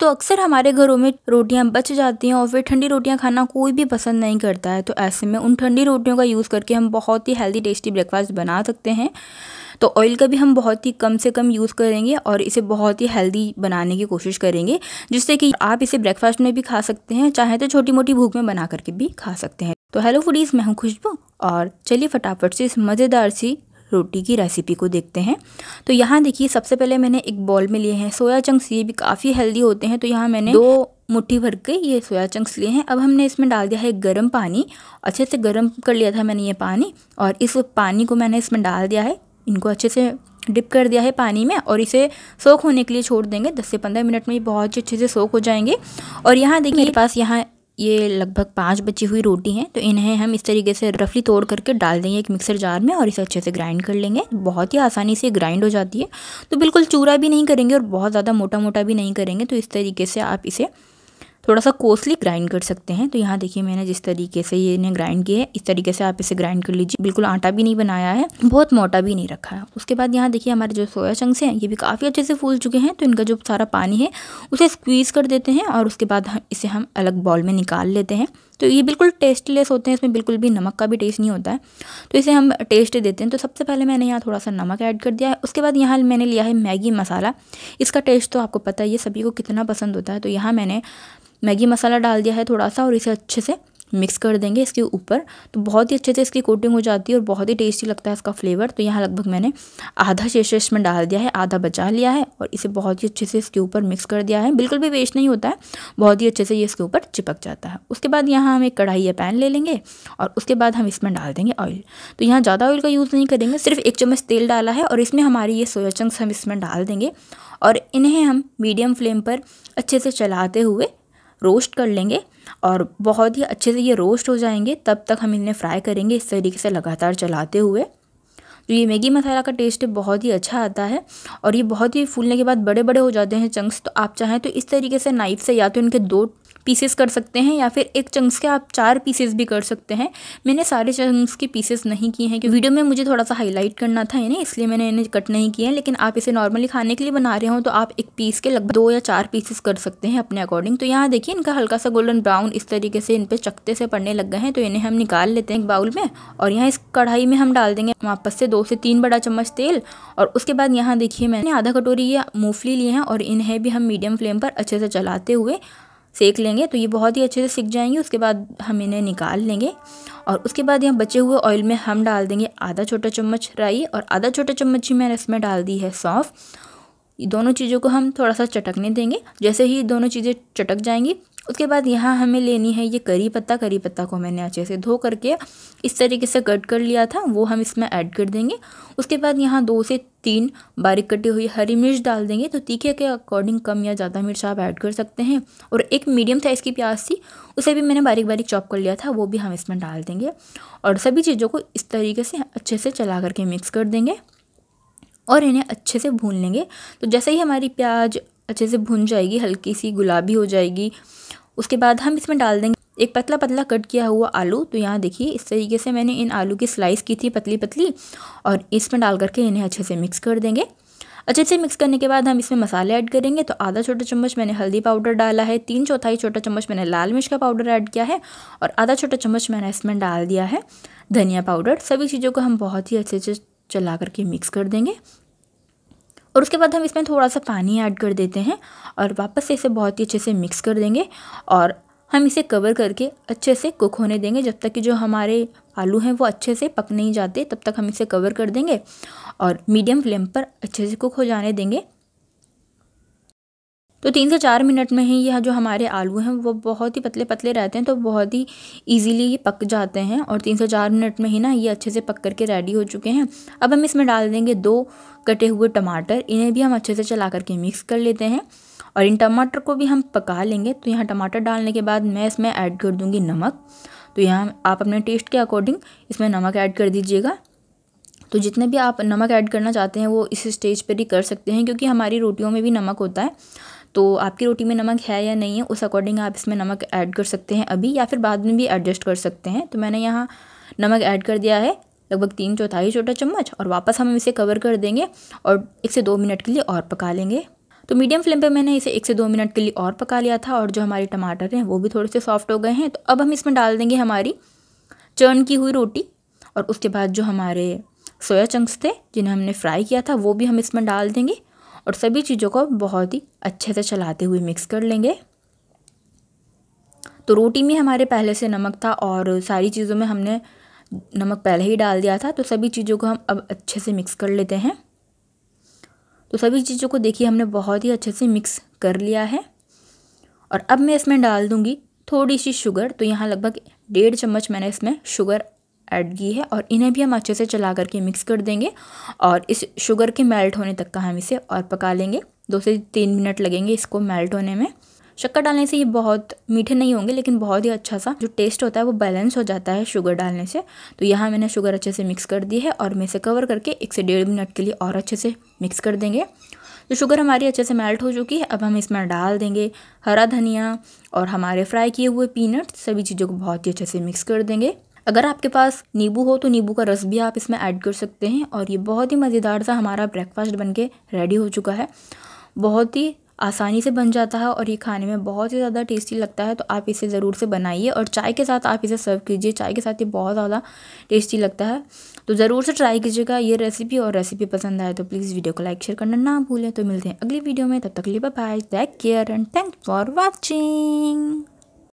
तो अक्सर हमारे घरों में रोटियाँ बच जाती हैं और फिर ठंडी रोटियाँ खाना कोई भी पसंद नहीं करता है तो ऐसे में उन ठंडी रोटियों का यूज़ करके हम बहुत ही हेल्दी टेस्टी ब्रेकफास्ट बना सकते हैं तो ऑयल का भी हम बहुत ही कम से कम यूज़ करेंगे और इसे बहुत ही हेल्दी बनाने की कोशिश करेंगे जिससे कि आप इसे ब्रेकफास्ट में भी खा सकते हैं चाहे तो छोटी मोटी भूख में बना करके भी खा सकते हैं तो हेलो फूडीज़ मैं हूँ खुशबू और चलिए फटाफट से इस मज़ेदार सी रोटी की रेसिपी को देखते हैं तो यहाँ देखिए सबसे पहले मैंने एक बॉल में लिए हैं सोया चंक्स ये भी काफ़ी हेल्दी होते हैं तो यहाँ मैंने दो मुट्ठी भर के ये सोया चंक्स लिए हैं अब हमने इसमें डाल दिया है गर्म पानी अच्छे से गर्म कर लिया था मैंने ये पानी और इस पानी को मैंने इसमें डाल दिया है इनको अच्छे से डिप कर दिया है पानी में और इसे सोख होने के लिए छोड़ देंगे 10 से 15 मिनट में ये बहुत अच्छे से सोख हो जाएंगे और यहाँ देखिए मेरे पास यहाँ ये लगभग पाँच बची हुई रोटी हैं तो इन्हें हम इस तरीके से रफली तोड़ करके डाल देंगे एक मिक्सर जार में और इसे अच्छे से ग्राइंड कर लेंगे बहुत ही आसानी से ग्राइंड हो जाती है तो बिल्कुल चूरा भी नहीं करेंगे और बहुत ज़्यादा मोटा मोटा भी नहीं करेंगे तो इस तरीके से आप इसे थोड़ा सा कोसली ग्राइंड कर सकते हैं तो यहाँ देखिए मैंने जिस तरीके से ये इन्हें ग्राइंड किया है इस तरीके से आप इसे ग्राइंड कर लीजिए बिल्कुल आटा भी नहीं बनाया है बहुत मोटा भी नहीं रखा है उसके बाद यहाँ देखिए हमारे जो सोया चंक्स हैं ये भी काफ़ी अच्छे से फूल चुके हैं तो इनका जो सारा पानी है उसे स्क्वीज़ कर देते हैं और उसके बाद इसे हम अलग बॉल में निकाल लेते हैं तो ये बिल्कुल टेस्टलेस होते हैं इसमें बिल्कुल भी नमक का भी टेस्ट नहीं होता है तो इसे हम टेस्ट देते हैं तो सबसे पहले मैंने यहाँ थोड़ा सा नमक ऐड कर दिया है उसके बाद यहाँ मैंने लिया है मैगी मसाला इसका टेस्ट तो आपको पता है ये सभी को कितना पसंद होता है तो यहाँ मैंने मैगी मसाला डाल दिया है थोड़ा सा और इसे अच्छे से मिक्स कर देंगे इसके ऊपर तो बहुत ही अच्छे से इसकी कोटिंग हो जाती है और बहुत ही टेस्टी लगता है इसका फ्लेवर तो यहाँ लगभग मैंने आधा शेषा इसमें डाल दिया है आधा बचा लिया है और इसे बहुत ही अच्छे से इसके ऊपर मिक्स कर दिया है बिल्कुल भी वेस्ट नहीं होता है बहुत ही अच्छे से ये इसके ऊपर चिपक जाता है उसके बाद यहाँ हम एक कढ़ाई या पैन ले लेंगे और उसके बाद हम इसमें डाल देंगे ऑयल तो यहाँ ज़्यादा ऑयल का यूज़ नहीं करेंगे सिर्फ एक चम्मच तेल डाला है और इसमें हमारी ये सोया चंक्स हम इसमें डाल देंगे और इन्हें हम मीडियम फ्लेम पर अच्छे से चलाते हुए रोस्ट कर लेंगे और बहुत ही अच्छे से ये रोस्ट हो जाएंगे तब तक हम इन्हें फ्राई करेंगे इस तरीके से लगातार चलाते हुए तो ये मैगी मसाला का टेस्ट है बहुत ही अच्छा आता है और ये बहुत ही फूलने के बाद बड़े बड़े हो जाते हैं चंक्स तो आप चाहें तो इस तरीके से नाइफ से या तो इनके दो पीसेस कर सकते हैं या फिर एक चंक्स के आप चार पीसेस भी कर सकते हैं मैंने सारे चंक्स के पीसेस नहीं किए हैं क्योंकि वीडियो में मुझे थोड़ा सा हाईलाइट करना था इन्हें इसलिए मैंने इन्हें कट नहीं किया है लेकिन आप इसे नॉर्मली खाने के लिए बना रहे हो तो आप एक पीस के लगभग दो या चार पीसेस कर सकते हैं अपने अकॉर्डिंग तो यहाँ देखिए इनका हल्का सा गोल्डन ब्राउन इस तरीके से इन पर चकते से पड़ने लग गए हैं तो इन्हें हम निकाल लेते हैं एक बाउल में और यहाँ इस कढ़ाई में हम डाल देंगे वापस से दो से तीन बड़ा चम्मच तेल और उसके बाद यहाँ देखिए मैंने आधा कटोरी या मूंगफली लिए हैं और इन्हें भी हम मीडियम फ्लेम पर अच्छे से चलाते हुए सेक लेंगे तो ये बहुत ही अच्छे से सीख जाएंगे उसके बाद हम इन्हें निकाल लेंगे और उसके बाद यहाँ बचे हुए ऑयल में हम डाल देंगे आधा छोटा चम्मच राई और आधा छोटा चम्मच ही मैंने इसमें डाल दी है सौंफ दोनों चीज़ों को हम थोड़ा सा चटकने देंगे जैसे ही दोनों चीज़ें चटक जाएंगी उसके बाद यहाँ हमें लेनी है ये करी पत्ता करी पत्ता को मैंने अच्छे से धो करके इस तरीके से कट कर लिया था वो हम इसमें ऐड कर देंगे उसके बाद यहाँ दो से तीन बारीक कटी हुई हरी मिर्च डाल देंगे तो तीखे के अकॉर्डिंग कम या ज़्यादा मिर्च आप ऐड कर सकते हैं और एक मीडियम साइज़ की प्याज थी उसे भी मैंने बारीक बारीक चॉप कर लिया था वो भी हम इसमें डाल देंगे और सभी चीज़ों को इस तरीके से अच्छे से चला करके मिक्स कर देंगे और इन्हें अच्छे से भून लेंगे तो जैसे ही हमारी प्याज अच्छे से भुन जाएगी हल्की सी गुलाबी हो जाएगी उसके बाद हम इसमें डाल देंगे एक पतला पतला कट किया हुआ आलू तो यहाँ देखिए इस तरीके से मैंने इन आलू की स्लाइस की थी पतली पतली और इसमें डाल करके इन्हें अच्छे से मिक्स कर देंगे अच्छे से मिक्स करने के बाद हम इसमें मसाले ऐड करेंगे तो आधा छोटा चम्मच मैंने हल्दी पाउडर डाला है तीन चौथाई छोटा चम्मच मैंने लाल मिर्च का पाउडर ऐड किया है और आधा छोटा चम्मच मैंने इसमें डाल दिया है धनिया पाउडर सभी चीज़ों को हम बहुत ही अच्छे से चला करके मिक्स कर देंगे और उसके बाद हम इसमें थोड़ा सा पानी ऐड कर देते हैं और वापस से इसे बहुत ही अच्छे से मिक्स कर देंगे और हम इसे कवर करके अच्छे से कुक होने देंगे जब तक कि जो हमारे आलू हैं वो अच्छे से पक नहीं जाते तब तक हम इसे कवर कर देंगे और मीडियम फ्लेम पर अच्छे से कुक हो जाने देंगे तो तीन से चार मिनट में ही यह जो हमारे आलू हैं वो बहुत ही पतले पतले रहते हैं तो बहुत ही ईजीली ये पक जाते हैं और तीन से चार मिनट में ही ना ये अच्छे से पक करके रेडी हो चुके हैं अब हम इसमें डाल देंगे दो कटे हुए टमाटर इन्हें भी हम अच्छे से चला करके मिक्स कर लेते हैं और इन टमाटर को भी हम पका लेंगे तो यहाँ टमाटर डालने के बाद मैं इसमें ऐड कर दूँगी नमक तो यहाँ आप अपने टेस्ट के अकॉर्डिंग इसमें नमक ऐड कर दीजिएगा तो जितने भी आप नमक ऐड करना चाहते हैं वो इस स्टेज पर ही कर सकते हैं क्योंकि हमारी रोटियों में भी नमक होता है तो आपकी रोटी में नमक है या नहीं है उस अकॉर्डिंग आप इसमें नमक ऐड कर सकते हैं अभी या फिर बाद में भी एडजस्ट कर सकते हैं तो मैंने यहाँ नमक ऐड कर दिया है लगभग तीन चौथाई छोटा चम्मच और वापस हम इसे कवर कर देंगे और एक से दो मिनट के लिए और पका लेंगे तो मीडियम फ्लेम पे मैंने इसे एक से दो मिनट के लिए और पका लिया था और जो हमारे टमाटर हैं वो भी थोड़े से सॉफ्ट हो गए हैं तो अब हम इसमें डाल देंगे हमारी चर्न की हुई रोटी और उसके बाद जो हमारे सोया चंक्स थे जिन्हें हमने फ्राई किया था वो भी हम इसमें डाल देंगे और सभी चीज़ों को बहुत ही अच्छे से चलाते हुए मिक्स कर लेंगे तो रोटी में हमारे पहले से नमक था और सारी चीज़ों में हमने नमक पहले ही डाल दिया था तो सभी चीज़ों को हम अब अच्छे से मिक्स कर लेते हैं तो सभी चीज़ों को देखिए हमने बहुत ही अच्छे से मिक्स कर लिया है और अब मैं इसमें डाल दूँगी थोड़ी सी शुगर तो यहाँ लगभग डेढ़ चम्मच मैंने इसमें शुगर ऐड की है और इन्हें भी हम अच्छे से चला करके मिक्स कर देंगे और इस शुगर के मेल्ट होने तक का हम इसे और पका लेंगे दो से तीन मिनट लगेंगे इसको मेल्ट होने में शक्कर डालने से ये बहुत मीठे नहीं होंगे लेकिन बहुत ही अच्छा सा जो टेस्ट होता है वो बैलेंस हो जाता है शुगर डालने से तो यहाँ मैंने शुगर अच्छे से मिक्स कर दी है और मैं इसे कवर करके एक से डेढ़ मिनट के लिए और अच्छे से मिक्स कर देंगे तो शुगर हमारी अच्छे से मेल्ट हो चुकी है अब हम इसमें डाल देंगे हरा धनिया और हमारे फ्राई किए हुए पीनट्स सभी चीज़ों को बहुत ही अच्छे से मिक्स कर देंगे अगर आपके पास नींबू हो तो नींबू का रस भी आप इसमें ऐड कर सकते हैं और ये बहुत ही मज़ेदार सा हमारा ब्रेकफास्ट बन के रेडी हो चुका है बहुत ही आसानी से बन जाता है और ये खाने में बहुत ही ज़्यादा टेस्टी लगता है तो आप इसे ज़रूर से बनाइए और चाय के साथ आप इसे सर्व कीजिए चाय के साथ ये बहुत ज़्यादा टेस्टी लगता है तो ज़रूर से ट्राई कीजिएगा ये रेसिपी और रेसिपी पसंद आए तो प्लीज़ वीडियो को लाइक शेयर करना ना भूलें तो मिलते हैं अगली वीडियो में तब तक लिए bye take care and thank for watching